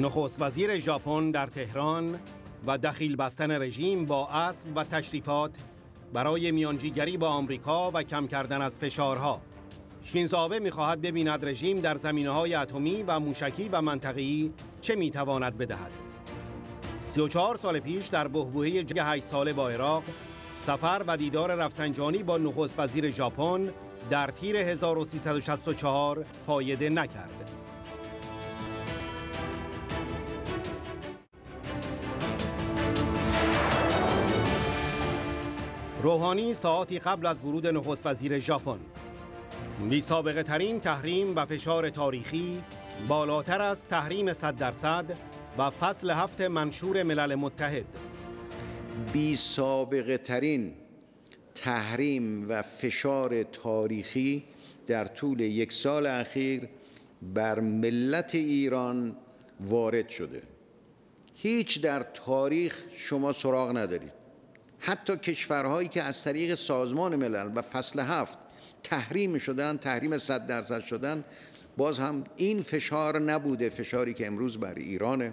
نخست وزیر ژاپن در تهران و دخیل بستن رژیم با اسب و تشریفات برای میانجیگری با آمریکا و کم کردن از فشارها شینزاوه میخواهد ببیند رژیم در زمینه های اتمی و موشکی و منطقی چه میتواند بدهد 34 سال پیش در بهبوهه جنگ 8 ساله با عراق سفر و دیدار رفسنجانی با نخست وزیر ژاپن در تیر 1364 فایده نکرد روحانی ساعتی قبل از ورود نخست وزیر ژاپن بی سابقه ترین تحریم و فشار تاریخی بالاتر از تحریم 100 درصد و فصل هفت منشور ملل متحد بی سابقه ترین تحریم و فشار تاریخی در طول یک سال اخیر بر ملت ایران وارد شده هیچ در تاریخ شما سراغ ندارید حتی کشورهایی که از طریق سازمان ملل و فصل هفت تحریم شدن تحریم صد درصد شدن باز هم این فشار نبوده فشاری که امروز بر ایرانه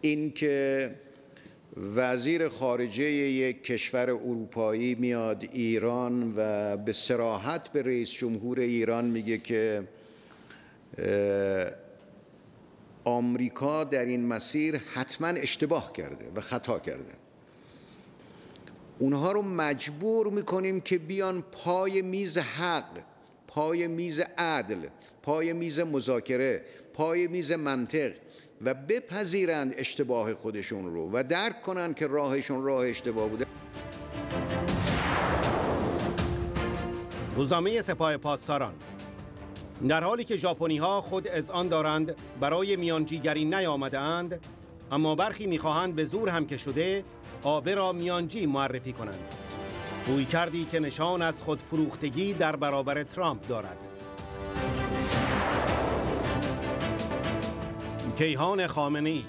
اینکه وزیر خارجه یک کشور اروپایی میاد ایران و به سراحت به رئیس جمهور ایران میگه که آمریکا در این مسیر حتما اشتباه کرده و خطا کرده اونها رو مجبور میکنیم که بیان پای میز حق پای میز عدل پای میز مذاکره پای میز منطق و بپذیرند اشتباه خودشون رو و درک کنند که راهشون راه اشتباه بوده روزنامه سپاه پاسداران در حالی که ژاپنی ها خود از آن دارند برای میانجیگری نیامده اند اما برخی میخواهند به زور هم که شده آبه را میانجی معرفی کنند روی کردی که نشان از خودفروختگی در برابر ترامپ دارد کیهان خامنی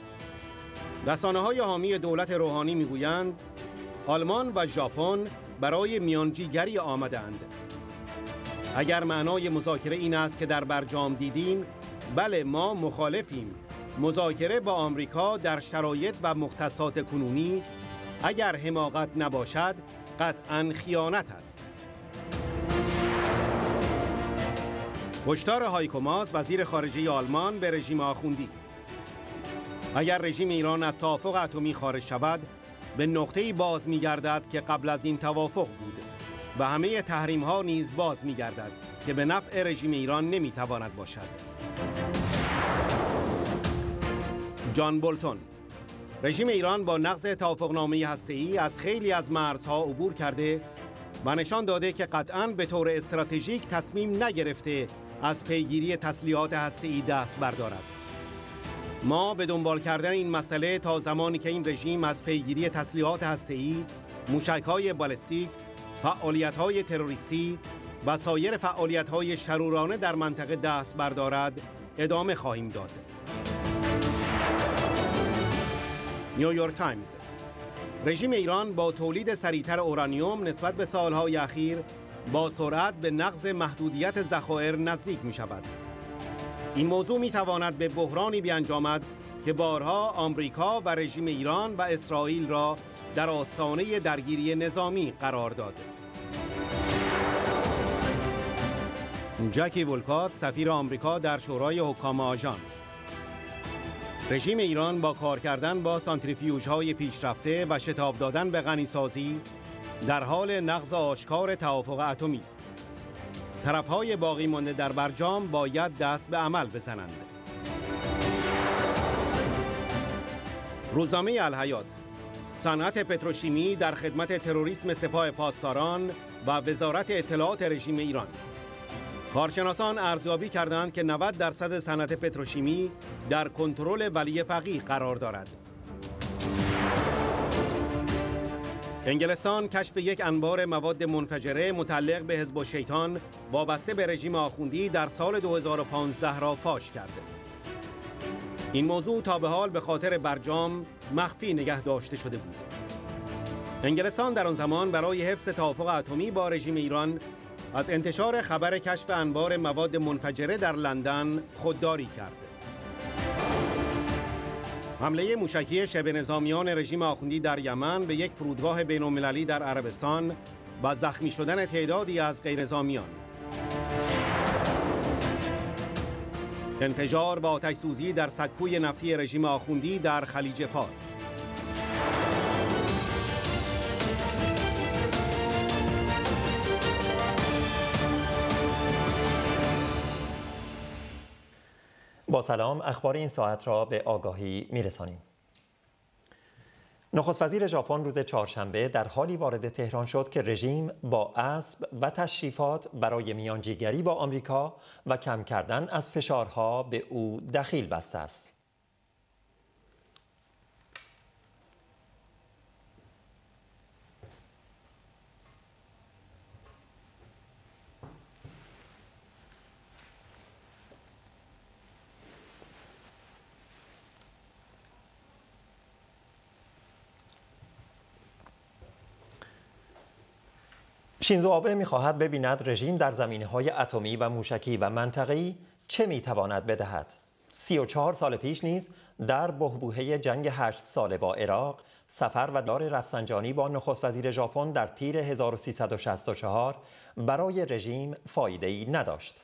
رسانه های حامی دولت روحانی میگویند آلمان و ژاپن برای میانجیگری آمدند اگر معنای مذاکره این است که در برجام دیدیم بله ما مخالفیم مذاکره با آمریکا در شرایط و مختصات کنونی اگر حماقت نباشد قطعا خیانت است هشدار هایکوماس وزیر خارجه آلمان به رژیم آخوندی اگر رژیم ایران از توافق اتمی خارج شود به نقطه باز می گردد که قبل از این توافق بود و همه تحریم ها نیز باز می گردد که به نفع رژیم ایران نمی باشد جان بولتون رژیم ایران با نقض توافقنامه هسته‌ای از خیلی از مرزها عبور کرده و نشان داده که قطعا به طور استراتژیک تصمیم نگرفته از پیگیری تسلیحات هسته‌ای دست بردارد. ما به دنبال کردن این مسئله تا زمانی که این رژیم از پیگیری تسلیحات هسته‌ای، موشک‌های بالستیک، فعالیت‌های تروریستی و سایر فعالیت‌های شرورانه در منطقه دست بردارد، ادامه خواهیم داد. نیویورک تایمز رژیم ایران با تولید سریعتر اورانیوم نسبت به سالهای اخیر با سرعت به نقض محدودیت ذخایر نزدیک می شود. این موضوع می تواند به بحرانی بیانجامد که بارها آمریکا و رژیم ایران و اسرائیل را در آستانه درگیری نظامی قرار داده. جکی ولکات سفیر آمریکا در شورای حکام آژانس رژیم ایران با کار کردن با سانتریفیوژهای پیشرفته و شتاب دادن به غنیسازی در حال نقض آشکار توافق اتمی است. طرفهای باقی مانده در برجام باید دست به عمل بزنند. روزنامه الحیات صنعت پتروشیمی در خدمت تروریسم سپاه پاسداران و وزارت اطلاعات رژیم ایران کارشناسان ارزیابی کردند که 90 درصد صنعت پتروشیمی در کنترل ولی فقی قرار دارد. انگلستان کشف یک انبار مواد منفجره متعلق به حزب شیطان وابسته به رژیم آخوندی در سال 2015 را فاش کرده. این موضوع تا به حال به خاطر برجام مخفی نگه داشته شده بود. انگلستان در آن زمان برای حفظ توافق اتمی با رژیم ایران از انتشار خبر کشف انبار مواد منفجره در لندن خودداری کرده حمله موشکی شبه نظامیان رژیم آخوندی در یمن به یک فرودگاه بین‌المللی در عربستان و زخمی شدن تعدادی از نظامیان انفجار و آتش سوزی در سکوی نفتی رژیم آخوندی در خلیج فارس با سلام اخبار این ساعت را به آگاهی میرسانیم. نخست وزیر ژاپن روز چهارشنبه در حالی وارد تهران شد که رژیم با اسب و تشریفات برای میانجیگری با آمریکا و کم کردن از فشارها به او دخیل بسته است. شینزو آبه میخواهد ببیند رژیم در زمینه های اتمی و موشکی و منطقی چه میتواند بدهد. سی و چهار سال پیش نیز در بهبوهه جنگ هشت ساله با عراق سفر و دار رفسنجانی با نخست وزیر ژاپن در تیر 1364 برای رژیم فایده ای نداشت.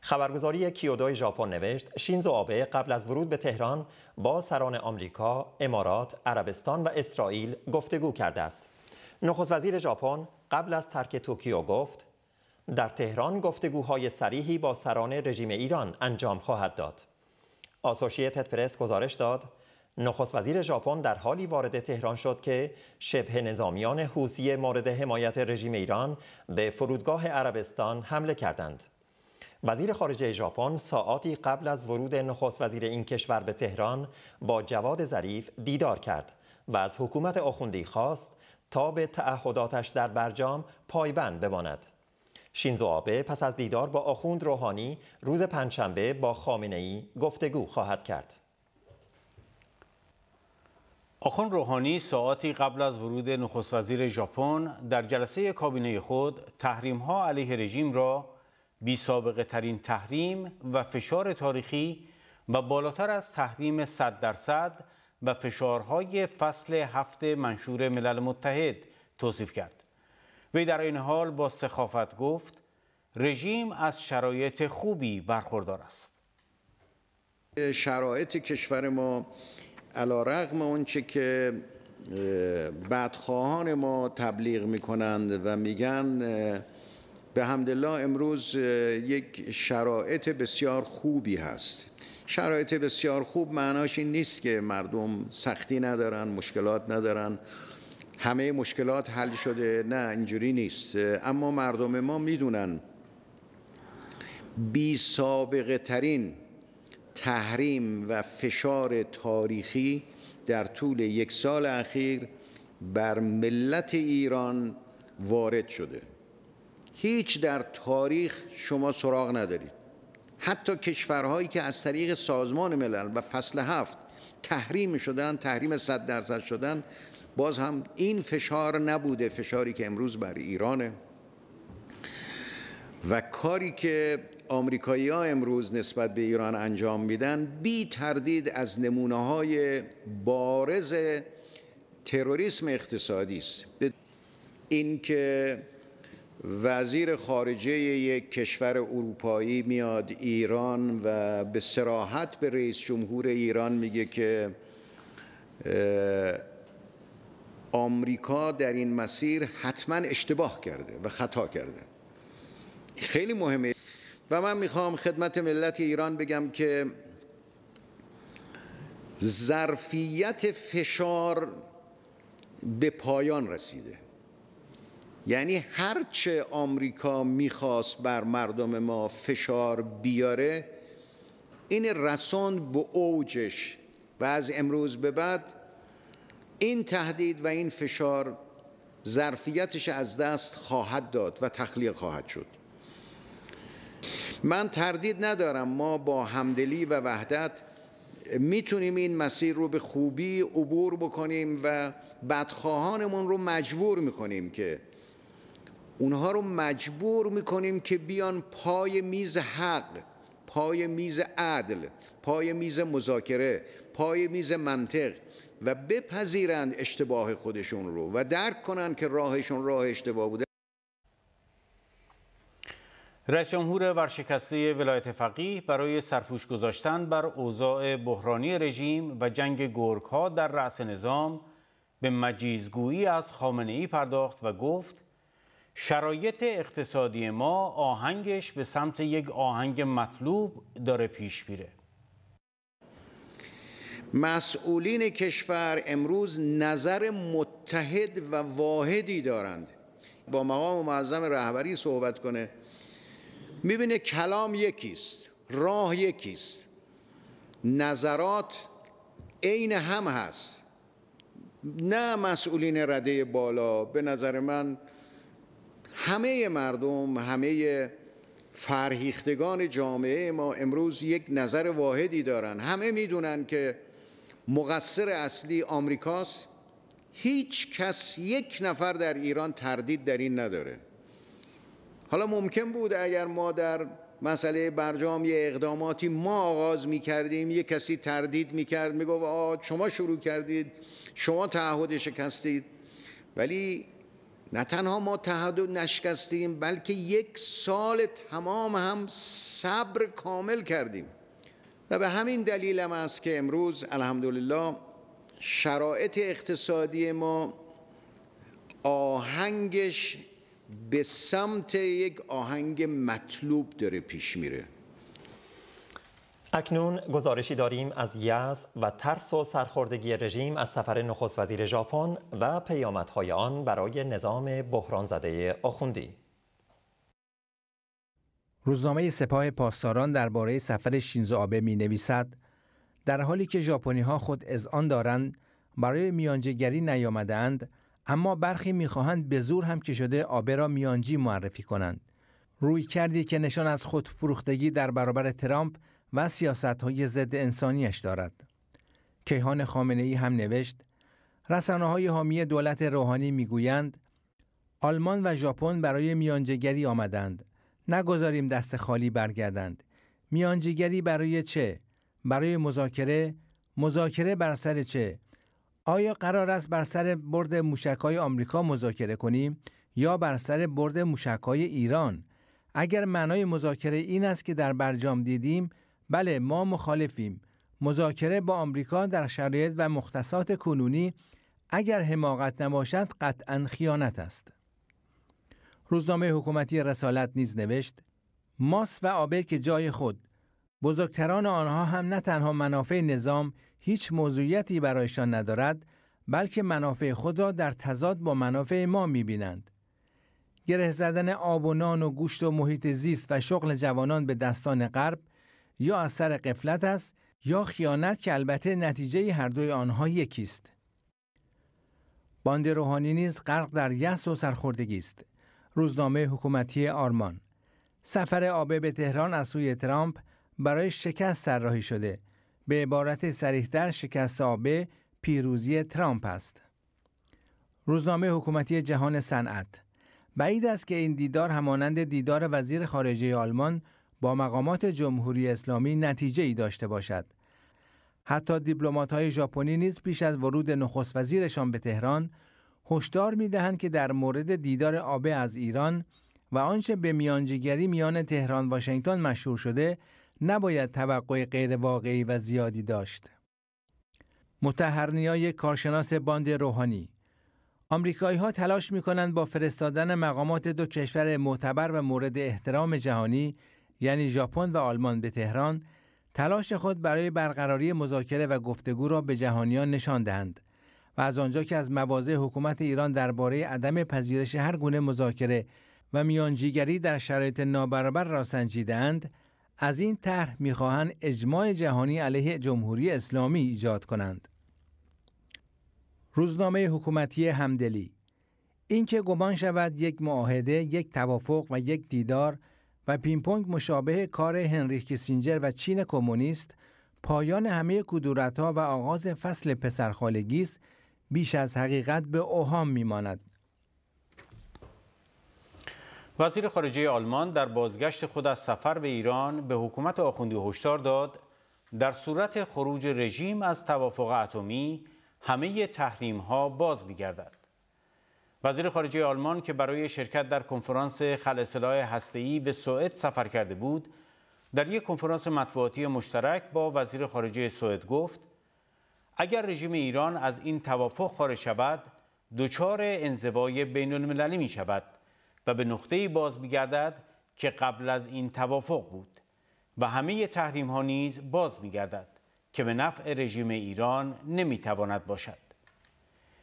خبرگزاری کیودوی ژاپن نوشت شینزو آبه قبل از ورود به تهران با سران آمریکا، امارات، عربستان و اسرائیل گفتگو کرده است. نخست وزیر ژاپن قبل از ترک توکیو گفت در تهران گفتگوهای سریحی با سران رژیم ایران انجام خواهد داد. آسوشیت پرس گزارش داد نخست وزیر ژاپن در حالی وارد تهران شد که شبه نظامیان حوسی مورد حمایت رژیم ایران به فرودگاه عربستان حمله کردند. وزیر خارجه ژاپن ساعاتی قبل از ورود نخست وزیر این کشور به تهران با جواد ظریف دیدار کرد و از حکومت آخوندی خواست تا به تعهداتش در برجام پایبند بماند. شینزو آبه پس از دیدار با آخوند روحانی روز پنجشنبه با خامنه ای گفتگو خواهد کرد. آخون روحانی ساعتی قبل از ورود نخست وزیر ژاپن در جلسه کابینه خود تحریم ها علیه رژیم را بی سابقه ترین تحریم و فشار تاریخی و بالاتر از تحریم 100 درصد و فشارهای فصل هفت منشور ملل متحد توصیف کرد وی در این حال با سخافت گفت رژیم از شرایط خوبی برخوردار است شرایط کشور ما علا رقم اونچه که بدخواهان ما تبلیغ میکنند و میگن به همدلله امروز یک شرایط بسیار خوبی هست شرایط بسیار خوب معناش این نیست که مردم سختی ندارن مشکلات ندارن همه مشکلات حل شده نه اینجوری نیست اما مردم ما میدونن بی سابقه ترین تحریم و فشار تاریخی در طول یک سال اخیر بر ملت ایران وارد شده هیچ در تاریخ شما سراغ ندارید حتی کشورهایی که از طریق سازمان ملل و فصل هفت تحریم شدن تحریم صد درصد شدن باز هم این فشار نبوده فشاری که امروز بر ایرانه و کاری که آمریکایی ها امروز نسبت به ایران انجام میدن بی تردید از نمونه های بارز تروریسم اقتصادی است اینکه وزیر خارجه یک کشور اروپایی میاد ایران و به سراحت به رئیس جمهور ایران میگه که آمریکا در این مسیر حتما اشتباه کرده و خطا کرده خیلی مهمه و من میخوام خدمت ملت ایران بگم که ظرفیت فشار به پایان رسیده یعنی هرچه آمریکا میخواست بر مردم ما فشار بیاره این رساند به اوجش و از امروز به بعد این تهدید و این فشار ظرفیتش از دست خواهد داد و تخلیه خواهد شد من تردید ندارم ما با همدلی و وحدت میتونیم این مسیر رو به خوبی عبور بکنیم و بدخواهانمون رو مجبور میکنیم که اونها رو مجبور میکنیم که بیان پای میز حق پای میز عدل پای میز مذاکره پای میز منطق و بپذیرند اشتباه خودشون رو و درک کنند که راهشون راه اشتباه بوده رئیس جمهور ورشکسته ولایت فقیه برای سرپوش گذاشتن بر اوضاع بحرانی رژیم و جنگ گرگ در رأس نظام به مجیزگویی از خامنه ای پرداخت و گفت شرایط اقتصادی ما آهنگش به سمت یک آهنگ مطلوب داره پیش میره مسئولین کشور امروز نظر متحد و واحدی دارند با مقام و معظم رهبری صحبت کنه میبینه کلام یکیست راه یکیست نظرات عین هم هست نه مسئولین رده بالا به نظر من همه مردم همه فرهیختگان جامعه ما امروز یک نظر واحدی دارن همه میدونن که مقصر اصلی آمریکاست هیچ کس یک نفر در ایران تردید در این نداره حالا ممکن بود اگر ما در مسئله برجام یه اقداماتی ما آغاز می کردیم یه کسی تردید می کرد می گفت شما شروع کردید شما تعهد شکستید ولی نه تنها ما و نشکستیم بلکه یک سال تمام هم صبر کامل کردیم و به همین دلیل هم است که امروز الحمدلله شرایط اقتصادی ما آهنگش به سمت یک آهنگ مطلوب داره پیش میره اکنون گزارشی داریم از یأس و ترس و سرخوردگی رژیم از سفر نخست وزیر ژاپن و پیامدهای آن برای نظام بحران زده آخوندی روزنامه سپاه پاسداران درباره سفر شینزو آبه می نویسد در حالی که ژاپنی ها خود از آن دارند برای میانجیگری اند اما برخی میخواهند به زور هم که شده آبه را میانجی معرفی کنند روی کردی که نشان از خود فروختگی در برابر ترامپ و سیاست های ضد انسانیش دارد. کیهان خامنه ای هم نوشت رسانه های حامی دولت روحانی میگویند آلمان و ژاپن برای میانجگری آمدند. نگذاریم دست خالی برگردند. میانجگری برای چه؟ برای مذاکره؟ مذاکره بر سر چه؟ آیا قرار است بر سر برد های آمریکا مذاکره کنیم یا بر سر برد های ایران؟ اگر معنای مذاکره این است که در برجام دیدیم بله ما مخالفیم مذاکره با آمریکا در شرایط و مختصات کنونی اگر حماقت نباشد قطعا خیانت است روزنامه حکومتی رسالت نیز نوشت ماس و آبل که جای خود بزرگتران آنها هم نه تنها منافع نظام هیچ موضوعیتی برایشان ندارد بلکه منافع خود را در تضاد با منافع ما میبینند گره زدن آب و نان و گوشت و محیط زیست و شغل جوانان به دستان غرب یا از سر قفلت است یا خیانت که البته نتیجه هر دوی آنها یکی است. باند روحانی نیز غرق در یأس و سرخوردگی است. روزنامه حکومتی آرمان سفر آبه به تهران از سوی ترامپ برای شکست طراحی شده. به عبارت سریحتر شکست آبه پیروزی ترامپ است. روزنامه حکومتی جهان صنعت بعید است که این دیدار همانند دیدار وزیر خارجه آلمان با مقامات جمهوری اسلامی نتیجه ای داشته باشد. حتی های ژاپنی نیز پیش از ورود نخست وزیرشان به تهران هشدار دهند که در مورد دیدار آبه از ایران و آنچه به میانجیگری میان تهران واشنگتن مشهور شده نباید توقع واقعی و زیادی داشت. متحرنیای کارشناس باند روحانی آمریکایی ها تلاش می کنند با فرستادن مقامات دو کشور معتبر و مورد احترام جهانی یعنی ژاپن و آلمان به تهران تلاش خود برای برقراری مذاکره و گفتگو را به جهانیان نشان دهند و از آنجا که از مواضع حکومت ایران درباره عدم پذیرش هر گونه مذاکره و میانجیگری در شرایط نابرابر را سنجیدند از این طرح میخواهند اجماع جهانی علیه جمهوری اسلامی ایجاد کنند روزنامه حکومتی همدلی اینکه گمان شود یک معاهده یک توافق و یک دیدار و پینگ مشابه کار هنریک کیسینجر و چین کمونیست پایان همه کدورت ها و آغاز فصل پسرخالگی است بیش از حقیقت به اوهام میماند وزیر خارجه آلمان در بازگشت خود از سفر به ایران به حکومت آخوندی هشدار داد در صورت خروج رژیم از توافق اتمی همه تحریم ها باز میگردد وزیر خارجه آلمان که برای شرکت در کنفرانس خلصلاح هستهی به سوئد سفر کرده بود در یک کنفرانس مطبوعاتی مشترک با وزیر خارجه سوئد گفت اگر رژیم ایران از این توافق خارج شود دچار انزوای بین المللی می شود و به نقطه باز می گردد که قبل از این توافق بود و همه تحریم ها نیز باز می گردد که به نفع رژیم ایران نمی تواند باشد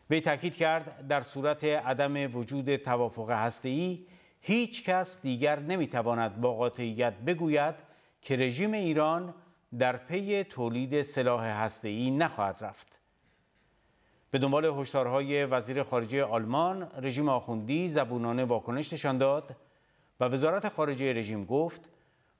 وی تاکید کرد در صورت عدم وجود توافق هسته‌ای هیچ کس دیگر نمیتواند با قاطعیت بگوید که رژیم ایران در پی تولید سلاح هسته‌ای نخواهد رفت. به دنبال هشدارهای وزیر خارجه آلمان، رژیم آخوندی زبونانه واکنش نشان داد و وزارت خارجه رژیم گفت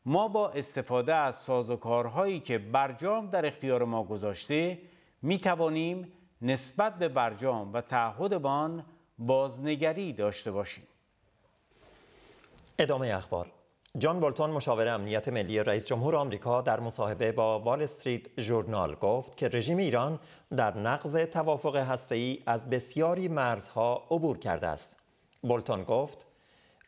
ما با استفاده از سازوکارهایی که برجام در اختیار ما گذاشته می توانیم نسبت به برجام و تعهدمان بازنگری داشته باشیم ادامه اخبار جان بولتون مشاور امنیت ملی رئیس جمهور آمریکا در مصاحبه با وال استریت ژورنال گفت که رژیم ایران در نقض توافق هسته‌ای از بسیاری مرزها عبور کرده است. بولتون گفت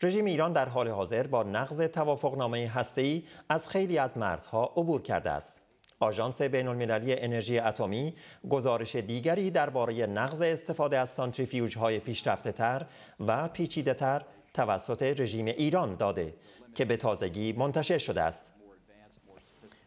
رژیم ایران در حال حاضر با نقض توافقنامه هسته‌ای از خیلی از مرزها عبور کرده است. آژانس بین المللی انرژی اتمی گزارش دیگری درباره نقض استفاده از های پیشرفته تر و پیچیده توسط رژیم ایران داده که به تازگی منتشر شده است.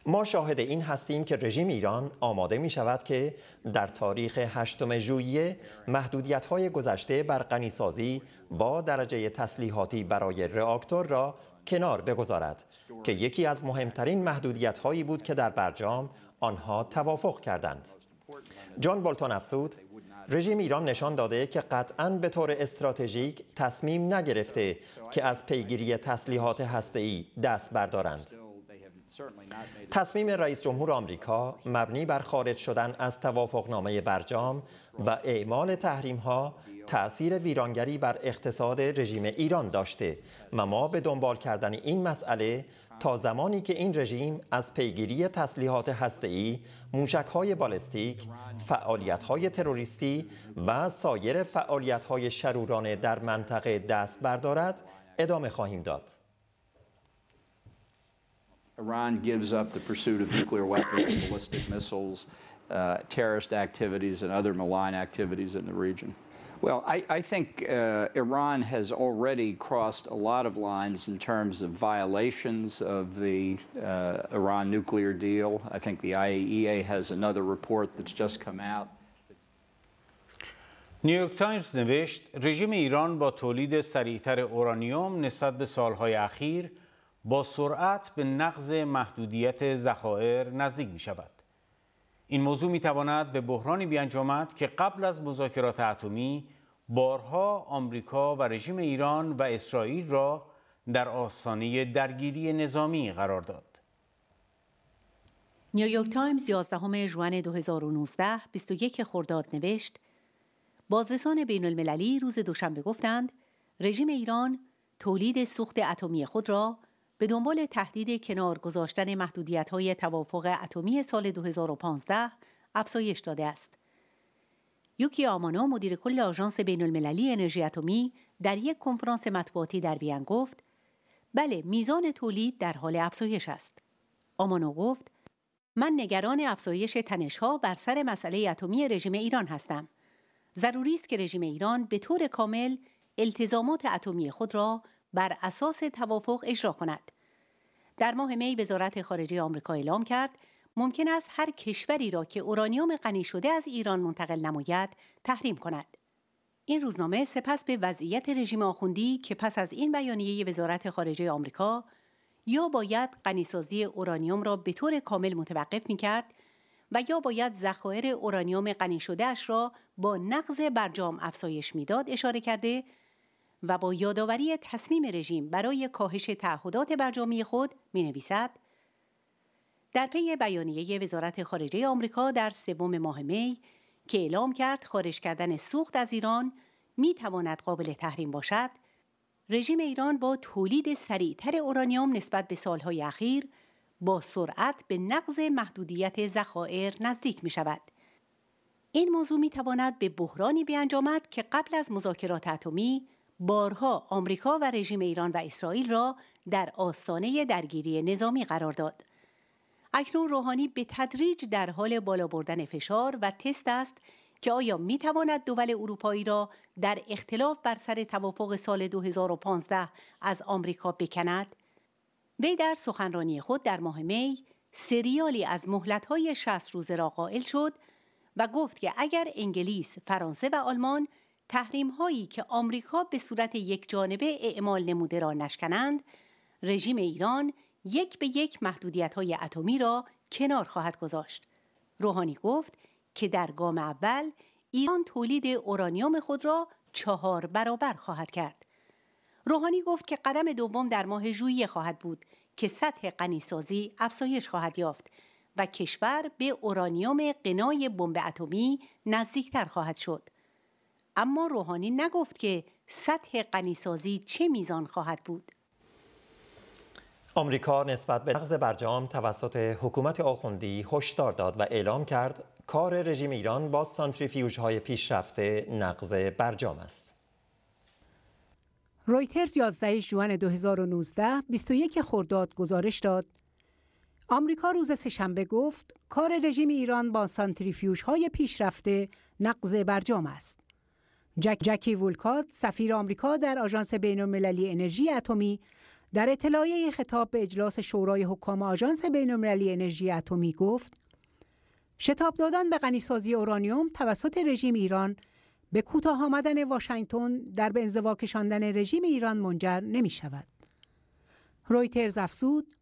ما شاهد این هستیم که رژیم ایران آماده می شود که در تاریخ هشتم ژوئیه محدودیت های گذشته بر غنیسازی با درجه تسلیحاتی برای راکتور را کنار بگذارد که یکی از مهمترین محدودیت هایی بود که در برجام آنها توافق کردند. جان بولتون افزود رژیم ایران نشان داده که قطعا به طور استراتژیک تصمیم نگرفته که از پیگیری تسلیحات هسته‌ای دست بردارند. تصمیم رئیس جمهور آمریکا مبنی بر خارج شدن از توافقنامه برجام و اعمال تحریم‌ها تأثیر ویرانگری بر اقتصاد رژیم ایران داشته و ما به دنبال کردن این مسئله تا زمانی که این رژیم از پیگیری تسلیحات هسته‌ای، موشک‌های بالستیک، فعالیت‌های تروریستی و سایر فعالیت‌های شرورانه در منطقه دست بردارد، ادامه خواهیم داد. Iran gives up the pursuit of nuclear weapons, ballistic missiles, uh, terrorist activities, and other malign activities in the region. Well, I, I think uh, Iran has already crossed a lot of lines in terms of violations of the uh, Iran nuclear deal. I think the IAEA has another report that's just come out. نیویورک تایمز نوشت رژیم ایران با تولید سریعتر اورانیوم نسبت به سالهای اخیر با سرعت به نقض محدودیت ذخایر نزدیک می شود. این موضوع میتواند به بحرانی بیانجامد که قبل از مذاکرات اتمی بارها آمریکا و رژیم ایران و اسرائیل را در آستانه درگیری نظامی قرار داد. نیویورک تایمز 11 ژوئن 2019 21 خرداد نوشت بازرسان بین المللی روز دوشنبه گفتند رژیم ایران تولید سوخت اتمی خود را به دنبال تهدید کنار گذاشتن محدودیت های توافق اتمی سال 2015 افزایش داده است. یوکی آمانو مدیر کل آژانس بین المللی انرژی اتمی در یک کنفرانس مطبوعاتی در وین گفت بله میزان تولید در حال افزایش است. آمانو گفت من نگران افزایش ها بر سر مسئله اتمی رژیم ایران هستم. ضروری است که رژیم ایران به طور کامل التزامات اتمی خود را بر اساس توافق اجرا کند در ماه می وزارت خارجه آمریکا اعلام کرد ممکن است هر کشوری را که اورانیوم غنی شده از ایران منتقل نماید تحریم کند این روزنامه سپس به وضعیت رژیم آخوندی که پس از این بیانیه وزارت خارجه آمریکا یا باید غنیسازی اورانیوم را به طور کامل متوقف می کرد و یا باید ذخایر اورانیوم غنی شده اش را با نقض برجام افزایش میداد اشاره کرده و با یادآوری تصمیم رژیم برای کاهش تعهدات برجامی خود می نویسد در پی بیانیه وزارت خارجه آمریکا در سوم ماه می که اعلام کرد خارج کردن سوخت از ایران می تواند قابل تحریم باشد رژیم ایران با تولید سریعتر اورانیوم نسبت به سالهای اخیر با سرعت به نقض محدودیت ذخایر نزدیک می شود. این موضوع می تواند به بحرانی بیانجامد که قبل از مذاکرات اتمی بارها آمریکا و رژیم ایران و اسرائیل را در آستانه درگیری نظامی قرار داد. اکنون روحانی به تدریج در حال بالا بردن فشار و تست است که آیا می تواند دول اروپایی را در اختلاف بر سر توافق سال 2015 از آمریکا بکند؟ وی در سخنرانی خود در ماه می سریالی از های 60 روزه را قائل شد و گفت که اگر انگلیس، فرانسه و آلمان تحریم هایی که آمریکا به صورت یک جانبه اعمال نموده را نشکنند رژیم ایران یک به یک محدودیت های اتمی را کنار خواهد گذاشت روحانی گفت که در گام اول ایران تولید اورانیوم خود را چهار برابر خواهد کرد روحانی گفت که قدم دوم در ماه ژوئیه خواهد بود که سطح غنیسازی افزایش خواهد یافت و کشور به اورانیوم قنای بمب اتمی نزدیکتر خواهد شد اما روحانی نگفت که سطح غنیسازی چه میزان خواهد بود آمریکا نسبت به نقض برجام توسط حکومت آخوندی هشدار داد و اعلام کرد کار رژیم ایران با سانتریفیوژهای پیشرفته نقض برجام است. رویترز 11 جوان 2019 21 خرداد گزارش داد آمریکا روز سهشنبه گفت کار رژیم ایران با سانتریفیوژهای پیشرفته نقض برجام است. جک جکی وولکات سفیر آمریکا در آژانس بین‌المللی انرژی اتمی در اطلاعیه خطاب به اجلاس شورای حکام آژانس بین‌المللی انرژی اتمی گفت شتاب دادن به غنیسازی اورانیوم توسط رژیم ایران به کوتاه آمدن واشنگتن در به انزوا کشاندن رژیم ایران منجر نمی شود. رویترز افزود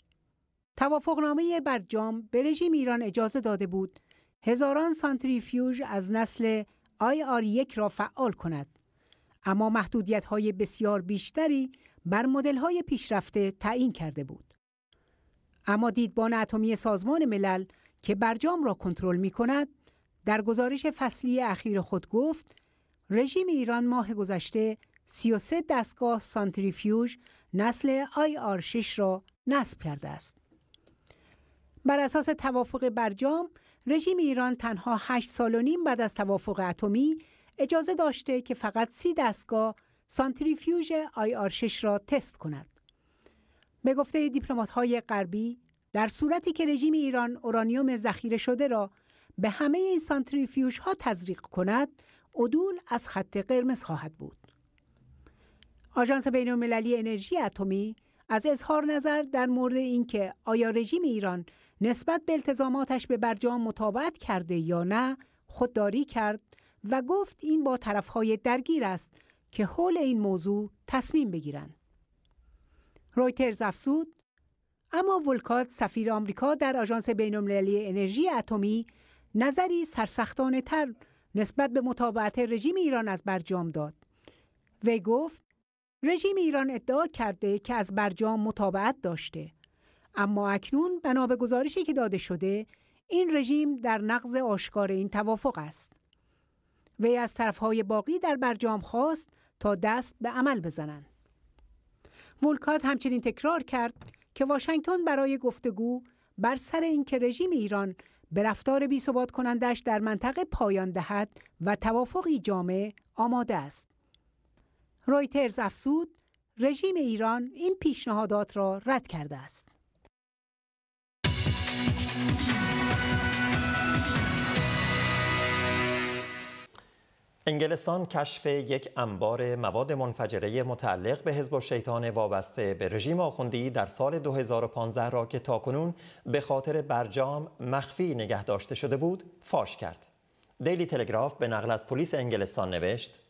توافقنامه برجام به رژیم ایران اجازه داده بود هزاران سانتریفیوژ از نسل آی یک را فعال کند اما محدودیت های بسیار بیشتری بر مدل های پیشرفته تعیین کرده بود اما دیدبان اتمی سازمان ملل که برجام را کنترل می کند در گزارش فصلی اخیر خود گفت رژیم ایران ماه گذشته 33 دستگاه سانتریفیوژ نسل آر 6 را نصب کرده است. بر اساس توافق برجام رژیم ایران تنها 8 سال و نیم بعد از توافق اتمی اجازه داشته که فقط سی دستگاه سانتریفیوژ آی آر 6 را تست کند. به گفته دیپلمات های غربی در صورتی که رژیم ایران اورانیوم ذخیره شده را به همه این سانتریفیوژ ها تزریق کند، عدول از خط قرمز خواهد بود. آژانس المللی انرژی اتمی از اظهار نظر در مورد اینکه آیا رژیم ایران نسبت به التزاماتش به برجام مطابقت کرده یا نه خودداری کرد و گفت این با طرفهای درگیر است که حول این موضوع تصمیم بگیرند. رویترز افزود اما ولکات سفیر آمریکا در آژانس بین‌المللی انرژی اتمی نظری سرسختانه تر نسبت به مطابقت رژیم ایران از برجام داد. وی گفت رژیم ایران ادعا کرده که از برجام مطابقت داشته اما اکنون بنا به گزارشی که داده شده این رژیم در نقض آشکار این توافق است وی از طرفهای باقی در برجام خواست تا دست به عمل بزنند ولکات همچنین تکرار کرد که واشنگتن برای گفتگو بر سر اینکه رژیم ایران به رفتار بی ثبات کنندش در منطقه پایان دهد و توافقی جامع آماده است. رویترز افزود رژیم ایران این پیشنهادات را رد کرده است. انگلستان کشف یک انبار مواد منفجره متعلق به حزب شیطان وابسته به رژیم آخوندی در سال 2015 را که تاکنون به خاطر برجام مخفی نگه داشته شده بود، فاش کرد. دیلی تلگراف به نقل از پلیس انگلستان نوشت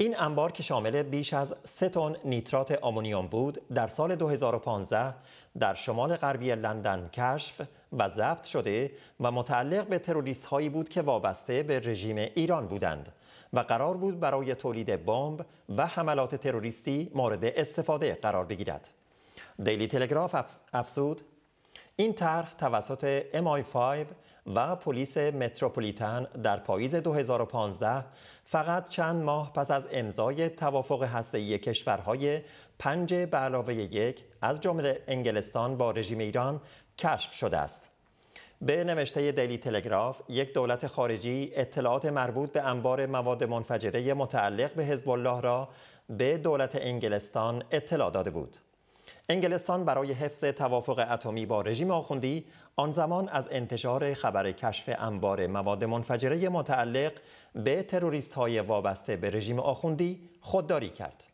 این انبار که شامل بیش از سه تن نیترات آمونیوم بود در سال 2015 در شمال غربی لندن کشف و ضبط شده و متعلق به تروریست هایی بود که وابسته به رژیم ایران بودند و قرار بود برای تولید بمب و حملات تروریستی مورد استفاده قرار بگیرد. دیلی تلگراف افسود این طرح توسط MI5 و پلیس متروپولیتن در پاییز 2015 فقط چند ماه پس از امضای توافق هسته‌ای کشورهای پنج به علاوه یک از جمله انگلستان با رژیم ایران کشف شده است. به نوشته دیلی تلگراف یک دولت خارجی اطلاعات مربوط به انبار مواد منفجره متعلق به حزب الله را به دولت انگلستان اطلاع داده بود. انگلستان برای حفظ توافق اتمی با رژیم آخوندی آن زمان از انتشار خبر کشف انبار مواد منفجره متعلق به تروریست های وابسته به رژیم آخوندی خودداری کرد.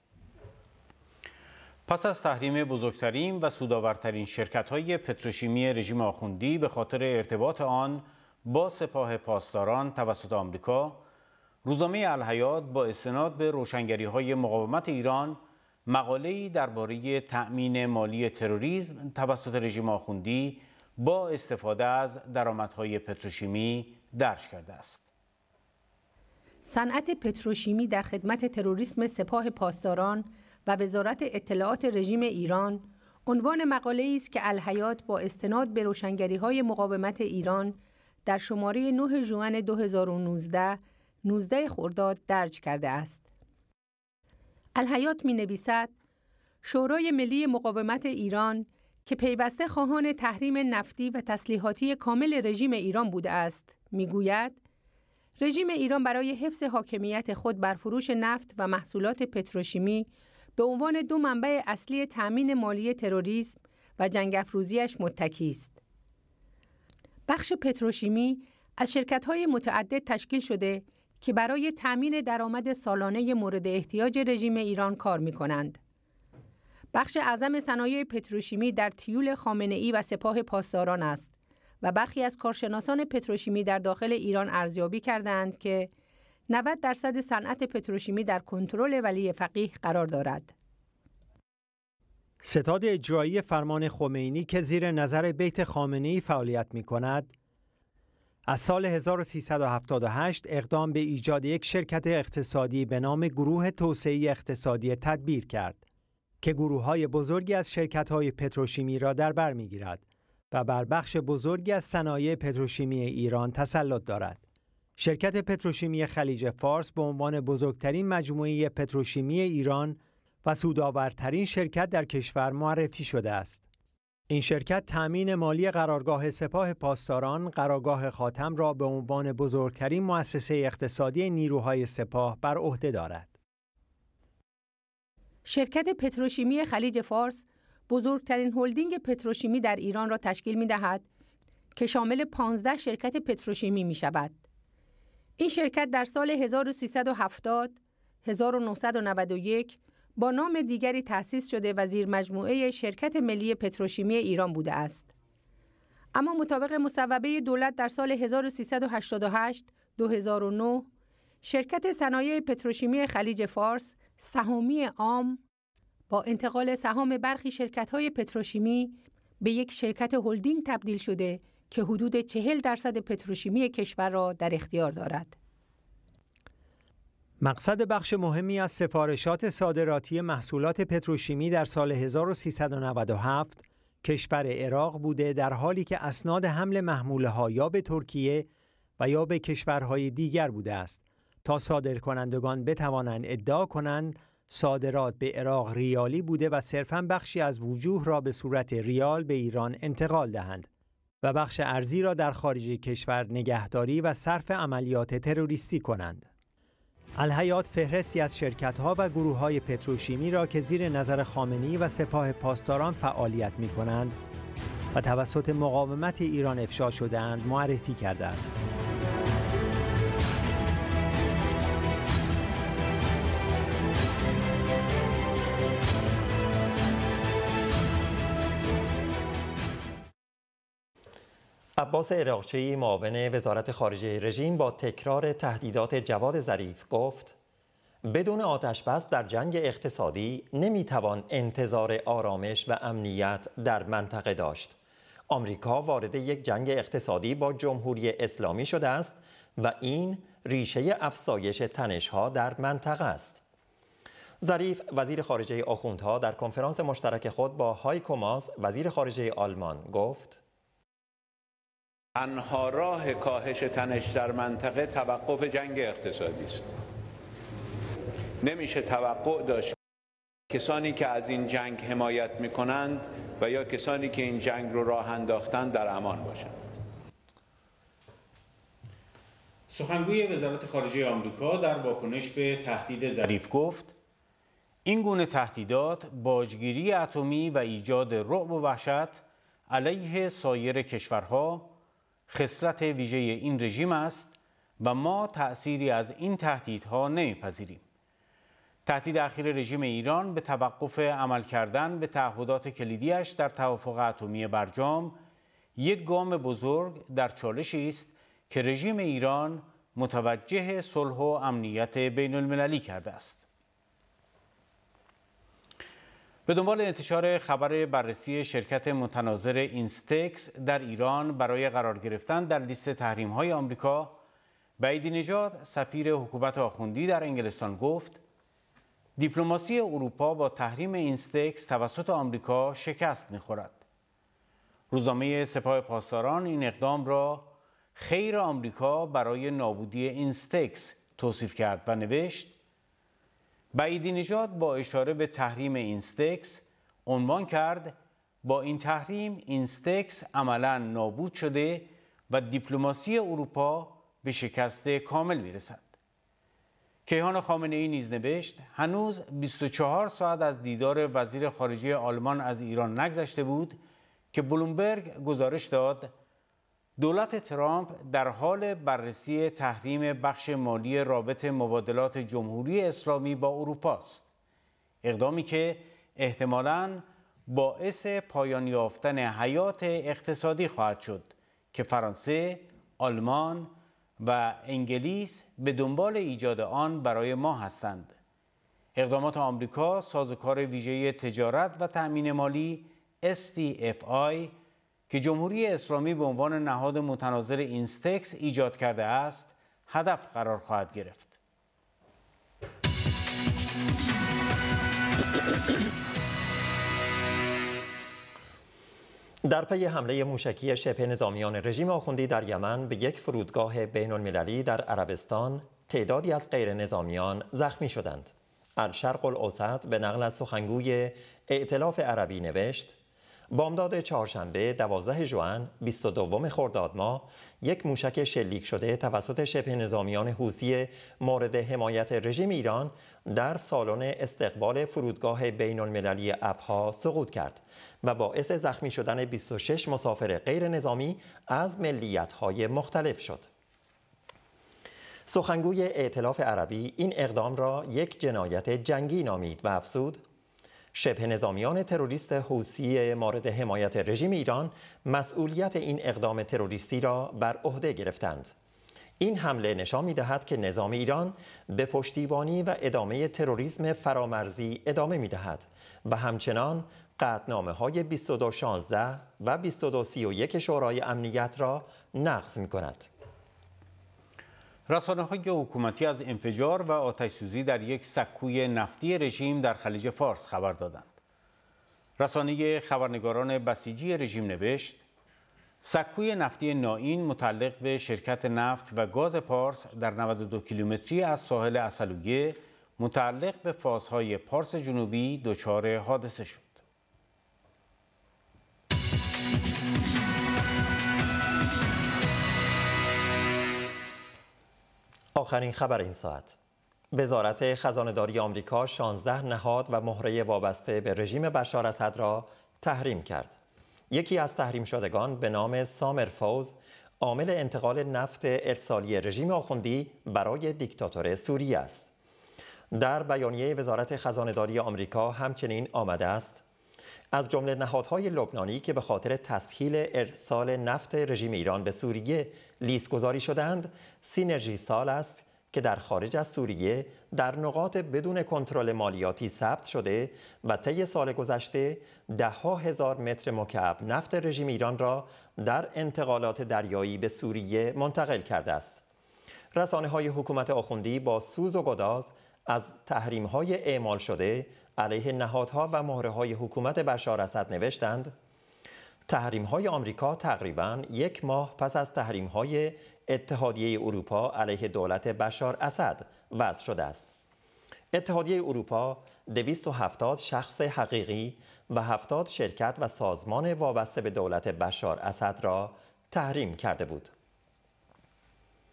پس از تحریم بزرگترین و سودآورترین شرکت های پتروشیمی رژیم آخوندی به خاطر ارتباط آن با سپاه پاسداران توسط آمریکا، روزنامه الحیات با استناد به روشنگری های مقاومت ایران مقاله‌ای درباره تأمین مالی تروریسم توسط رژیم آخوندی با استفاده از درآمدهای پتروشیمی درج کرده است. صنعت پتروشیمی در خدمت تروریسم سپاه پاسداران و وزارت اطلاعات رژیم ایران عنوان مقاله ای است که الحیات با استناد به روشنگری های مقاومت ایران در شماره 9 ژوئن 2019 19 خرداد درج کرده است. الحیات می نویسد شورای ملی مقاومت ایران که پیوسته خواهان تحریم نفتی و تسلیحاتی کامل رژیم ایران بوده است میگوید رژیم ایران برای حفظ حاکمیت خود بر فروش نفت و محصولات پتروشیمی به عنوان دو منبع اصلی تأمین مالی تروریسم و جنگ افروزیش متکی است. بخش پتروشیمی از شرکت‌های متعدد تشکیل شده که برای تامین درآمد سالانه مورد احتیاج رژیم ایران کار می کنند. بخش اعظم صنایع پتروشیمی در تیول خامنه ای و سپاه پاسداران است و برخی از کارشناسان پتروشیمی در داخل ایران ارزیابی کردند که 90 درصد صنعت پتروشیمی در کنترل ولی فقیه قرار دارد. ستاد اجرایی فرمان خمینی که زیر نظر بیت خامنه ای فعالیت می کند، از سال 1378 اقدام به ایجاد یک شرکت اقتصادی به نام گروه توسعه اقتصادی تدبیر کرد که گروه های بزرگی از شرکت های پتروشیمی را در بر میگیرد و بر بخش بزرگی از صنایع پتروشیمی ایران تسلط دارد. شرکت پتروشیمی خلیج فارس به عنوان بزرگترین مجموعه پتروشیمی ایران و سودآورترین شرکت در کشور معرفی شده است. این شرکت تأمین مالی قرارگاه سپاه پاسداران قرارگاه خاتم را به عنوان بزرگترین مؤسسه اقتصادی نیروهای سپاه بر عهده دارد. شرکت پتروشیمی خلیج فارس بزرگترین هلدینگ پتروشیمی در ایران را تشکیل می دهد که شامل 15 شرکت پتروشیمی می شود. این شرکت در سال 1370 1991 با نام دیگری تأسیس شده و زیر مجموعه شرکت ملی پتروشیمی ایران بوده است. اما مطابق مصوبه دولت در سال 1388 2009 شرکت صنایع پتروشیمی خلیج فارس سهامی عام با انتقال سهام برخی های پتروشیمی به یک شرکت هلدینگ تبدیل شده که حدود 40 درصد پتروشیمی کشور را در اختیار دارد. مقصد بخش مهمی از سفارشات صادراتی محصولات پتروشیمی در سال 1397 کشور عراق بوده در حالی که اسناد حمل محموله ها یا به ترکیه و یا به کشورهای دیگر بوده است تا صادرکنندگان بتوانند ادعا کنند صادرات به عراق ریالی بوده و صرفا بخشی از وجوه را به صورت ریال به ایران انتقال دهند و بخش ارزی را در خارج کشور نگهداری و صرف عملیات تروریستی کنند الحیات فهرستی از شرکت و گروه های پتروشیمی را که زیر نظر خامنی و سپاه پاسداران فعالیت می کنند و توسط مقاومت ایران افشا شدهاند معرفی کرده است. عباس عراقچی معاون وزارت خارجه رژیم با تکرار تهدیدات جواد ظریف گفت بدون آتش بس در جنگ اقتصادی نمیتوان انتظار آرامش و امنیت در منطقه داشت. آمریکا وارد یک جنگ اقتصادی با جمهوری اسلامی شده است و این ریشه افزایش تنشها در منطقه است. ظریف وزیر خارجه آخوندها در کنفرانس مشترک خود با هایکوماس وزیر خارجه آلمان گفت تنها راه کاهش تنش در منطقه توقف جنگ اقتصادی است نمیشه توقع داشت کسانی که از این جنگ حمایت میکنند و یا کسانی که این جنگ رو راه انداختند در امان باشند سخنگوی وزارت خارجه آمریکا در واکنش به تهدید ظریف گفت این گونه تهدیدات باجگیری اتمی و ایجاد رعب و وحشت علیه سایر کشورها خسرت ویژه این رژیم است و ما تأثیری از این تهدیدها نمیپذیریم. تهدید اخیر رژیم ایران به توقف عمل کردن به تعهدات کلیدیش در توافق اتمی برجام یک گام بزرگ در چالشی است که رژیم ایران متوجه صلح و امنیت بین المللی کرده است. به دنبال انتشار خبر بررسی شرکت متناظر اینستکس در ایران برای قرار گرفتن در لیست تحریم های آمریکا بعیدی نژاد سفیر حکومت آخوندی در انگلستان گفت دیپلماسی اروپا با تحریم اینستکس توسط آمریکا شکست میخورد روزنامه سپاه پاسداران این اقدام را خیر آمریکا برای نابودی اینستکس توصیف کرد و نوشت بعیدی نژاد با اشاره به تحریم اینستکس عنوان کرد با این تحریم اینستکس عملا نابود شده و دیپلماسی اروپا به شکست کامل میرسد کیهان خامنه ای نیز نوشت هنوز 24 ساعت از دیدار وزیر خارجه آلمان از ایران نگذشته بود که بلومبرگ گزارش داد دولت ترامپ در حال بررسی تحریم بخش مالی رابط مبادلات جمهوری اسلامی با اروپا است. اقدامی که احتمالاً باعث پایان یافتن حیات اقتصادی خواهد شد که فرانسه، آلمان و انگلیس به دنبال ایجاد آن برای ما هستند. اقدامات آمریکا، سازوکار ویژه تجارت و تأمین مالی STFI که جمهوری اسلامی به عنوان نهاد متناظر اینستکس ایجاد کرده است هدف قرار خواهد گرفت. در پی حمله موشکی شبه نظامیان رژیم آخوندی در یمن به یک فرودگاه بین المللی در عربستان تعدادی از غیر نظامیان زخمی شدند. شرق الاوسط به نقل از سخنگوی اعتلاف عربی نوشت بامداد چهارشنبه 12 جوان، 22 خرداد ماه یک موشک شلیک شده توسط شبه نظامیان حوثی مورد حمایت رژیم ایران در سالن استقبال فرودگاه بین المللی ابها سقوط کرد و باعث زخمی شدن 26 مسافر غیر نظامی از های مختلف شد. سخنگوی اعتلاف عربی این اقدام را یک جنایت جنگی نامید و افزود شبه نظامیان تروریست حوسی مورد حمایت رژیم ایران مسئولیت این اقدام تروریستی را بر عهده گرفتند. این حمله نشان می دهد که نظام ایران به پشتیبانی و ادامه تروریسم فرامرزی ادامه می دهد و همچنان قطنامه های 2216 و 2231 شورای امنیت را نقض می کند. رسانه های حکومتی از انفجار و آتش سوزی در یک سکوی نفتی رژیم در خلیج فارس خبر دادند. رسانه خبرنگاران بسیجی رژیم نوشت سکوی نفتی نائین متعلق به شرکت نفت و گاز پارس در 92 کیلومتری از ساحل اصلویه متعلق به فازهای پارس جنوبی دچار حادثه شد. آخرین خبر این ساعت وزارت خزانداری آمریکا 16 نهاد و مهره وابسته به رژیم بشار اسد را تحریم کرد یکی از تحریم شدگان به نام سامر فوز عامل انتقال نفت ارسالی رژیم آخوندی برای دیکتاتور سوریه است در بیانیه وزارت خزانداری آمریکا همچنین آمده است از جمله نهادهای لبنانی که به خاطر تسهیل ارسال نفت رژیم ایران به سوریه لیست گذاری شدند سینرژی سال است که در خارج از سوریه در نقاط بدون کنترل مالیاتی ثبت شده و طی سال گذشته ها هزار متر مکعب نفت رژیم ایران را در انتقالات دریایی به سوریه منتقل کرده است. رسانه های حکومت آخوندی با سوز و گداز از تحریم های اعمال شده علیه نهادها و مهره حکومت بشار اسد نوشتند تحریم های آمریکا تقریبا یک ماه پس از تحریم های اتحادیه اروپا علیه دولت بشار اسد وضع شده است. اتحادیه اروپا 270 شخص حقیقی و 70 شرکت و سازمان وابسته به دولت بشار اسد را تحریم کرده بود.